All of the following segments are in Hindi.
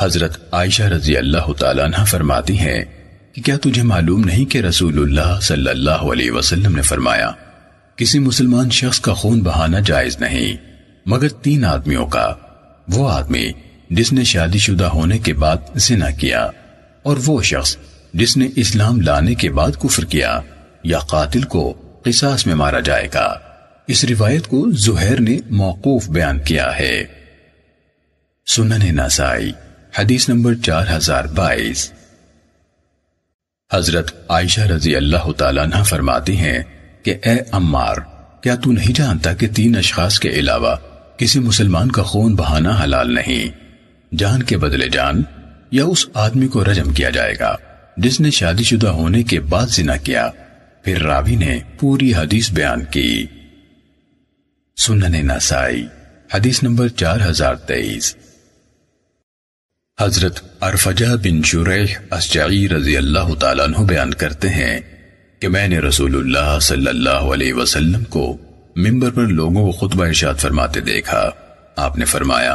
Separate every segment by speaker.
Speaker 1: हजरत आयशा रजी अल्लाह तला फरमाती हैं कि क्या तुझे मालूम नहीं कि रसूलुल्लाह सल्लल्लाहु अलैहि वसल्लम ने फरमाया किसी मुसलमान शख्स का खून बहाना जायज नहीं मगर तीन आदमियों का वो आदमी जिसने शादीशुदा होने के बाद जिना किया और वो शख्स जिसने इस्लाम लाने के बाद कुफर किया या कातिल को किसास में मारा जाएगा इस रिवायत को जुहैर ने मौकूफ बयान किया है सुनन नासाई हदीस नंबर चार हजार बाईस हजरत आयशा रजी अल्लाह तला फरमाती हैं कि ए अम्मार क्या तू नहीं जानता कि तीन अशखास के अलावा किसी मुसलमान का खून बहाना हलाल नहीं जान के बदले जान या उस आदमी को रजम किया जाएगा जिसने शादीशुदा होने के बाद जिना किया फिर रावी ने पूरी हदीस बयान की सुनने नसाई हदीस नंबर चार हजार तेईस हजरत अरफजा बिन शुरह असजई रजी अल्लाह तु बयान करते हैं कि मैंने रसूलुल्लाह सल्लल्लाहु अलैहि वसल्लम को मिंबर पर लोगों को खुतबा इशाद फरमाते देखा आपने फरमाया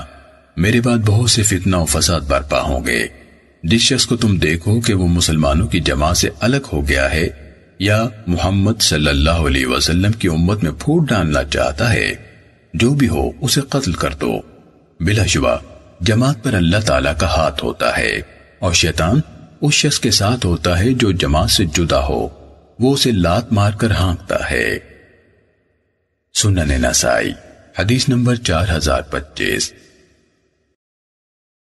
Speaker 1: मेरे बाद बहुत से फितना और फसाद बरपा होंगे जिस शख्स को तुम देखो कि वो मुसलमानों की जमा से अलग हो गया है या मोहम्मद सल्लल्लाहु अलैहि वसल्लम की उम्मत में फूट डालना चाहता है जो भी हो उसे कत्ल कर दो बिलाशुबा जमात पर अल्लाह ताला का हाथ होता है और शैतान उस शख्स के साथ होता है जो जमात से जुदा हो वो उसे लात मारकर हाँकता है सुनने नसाई हदीस नंबर चार हजार पच्चीस